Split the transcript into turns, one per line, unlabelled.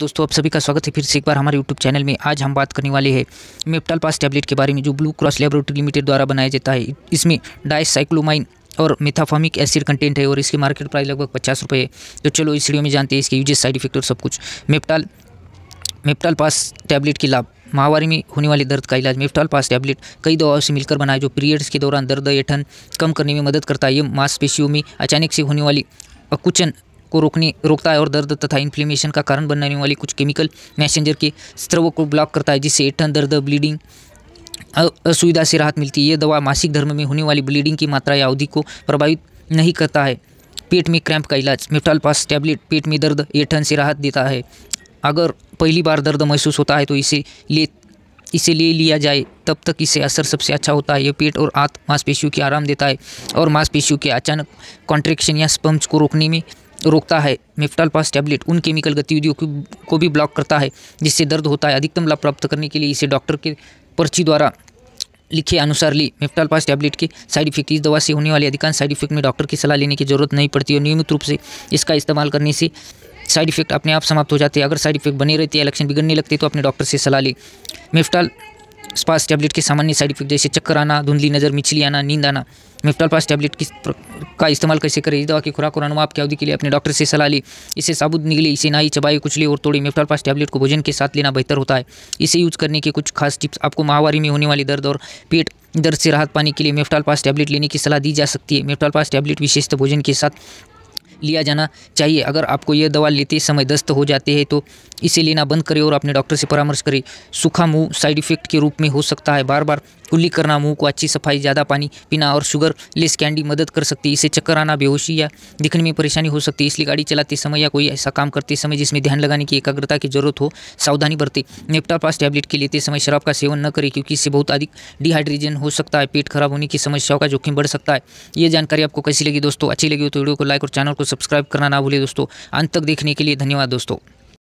दोस्तों आप सभी का स्वागत है फिर से एक बार हमारे YouTube चैनल में आज हम बात करने वाले हैं मेप्टल पास टैबलेट के बारे में जो ब्लू क्रॉस लेबोरेटरी लिमिटेड द्वारा बनाया जाता है इसमें डाइसाइक्लोमाइन और मेथाफामिक एसिड कंटेंट है और इसकी मार्केट प्राइस लगभग पचास रुपये है तो चलो इस वीडियो में जानते हैं इसके यूजेस साइड इफेक्ट और सब कुछ मेप्टाल मेप्टल पास टैबलेट के लाभ महावारी में होने वाले दर्द का इलाज मेफ्टॉल पास टैबलेट कई दवाओं से मिलकर बनाया जो पीरियड्स के दौरान दर्द या कम करने में मदद करता है ये मांसपेशियों में अचानक से होने वाली अकुचन को रोकने रोकता है और दर्द तथा इन्फ्लेमेशन का कारण बनने वाले कुछ केमिकल मैसेंजर के स्त्रव को ब्लॉक करता है जिससे एठन दर्द ब्लीडिंग असुविधा से राहत मिलती है यह दवा मासिक धर्म में होने वाली ब्लीडिंग की मात्रा या अवधि को प्रभावित नहीं करता है पेट में क्रैम्प का इलाज मेफ्टाल पास टैबलेट पेट में दर्द एठन से राहत देता है अगर पहली बार दर्द महसूस होता है तो इसे ले इसे ले लिया जाए तब तक इसे असर सबसे अच्छा होता है यह पेट और आंत मांसपेशियों की आराम देता है और मांसपेशियों के अचानक कॉन्ट्रेक्शन या स्पम्स को रोकने में रोकता है पास टैबलेट उन केमिकल गतिविधियों को भी ब्लॉक करता है जिससे दर्द होता है अधिकतम लाभ प्राप्त करने के लिए इसे डॉक्टर के पर्ची द्वारा लिखे अनुसार ली पास टैबलेट के साइड इफेक्ट इस दवा से होने वाले अधिकांश साइड इफेक्ट में डॉक्टर की सलाह लेने की जरूरत नहीं पड़ती और नियमित रूप से इसका इस्तेमाल करने से साइड इफेक्ट अपने आप समाप्त हो जाते हैं अगर साइड इफेक्ट बने रहते हैं लक्षण बिगड़ने लगते तो अपने डॉक्टर से सलाह ली मिफ्टाल पास टैबलेट के सामान्य साइड इफेक्ट जैसे चक्कर आना धुंधली नज़र मिचली आना नींद आना मिफ्टल पास टैबलेट किस का इस्तेमाल कैसे करें इस दवा की खुराक और अनुमाप की अवधि के लिए अपने डॉक्टर से सलाह ली इसे साबुत निकले इसे नाई चबाई कुचले और तोड़े मिफ्टल पास टैबलेट को भोजन के साथ लेना बेहतर होता है इसे यूज करने के कुछ खास टिप्स आपको माहवारी में होने वाली दर्द और पेट दर्द से राहत पाने के लिए मेफ्टाल पास टैबलेट लेने की सलाह दी जा सकती है मेफ्टाल पास टैबलेट विशेषतः भोजन के साथ लिया जाना चाहिए अगर आपको यह दवा लेते समय दस्त हो जाते हैं तो इसे लेना बंद करें और अपने डॉक्टर से परामर्श करें सूखा मुंह साइड इफेक्ट के रूप में हो सकता है बार बार कुल्ली करना मुंह को अच्छी सफाई ज़्यादा पानी पीना और शुगर लेस कैंडी मदद कर सकती है इसे चक्कर आना बेहोशी या दिखने में परेशानी हो सकती है इसलिए गाड़ी चलाते समय या कोई ऐसा काम करते समय जिसमें ध्यान लगाने की एकाग्रता की जरूरत हो सावधानी बरतें नेप्टापास टैबलेट के लेते समय शराब का सेवन न करें क्योंकि इससे बहुत अधिक डिहाइड्रेशन हो सकता है पेट खराब होने की समस्याओं का जोखिम बढ़ सकता है ये जानकारी आपको कैसी लगी दोस्तों अच्छी लगी हो तो वीडियो को लाइक और चैनल को सब्सक्राइब करना ना भूलिए दोस्तों अंत तक देखने के लिए धन्यवाद दोस्तों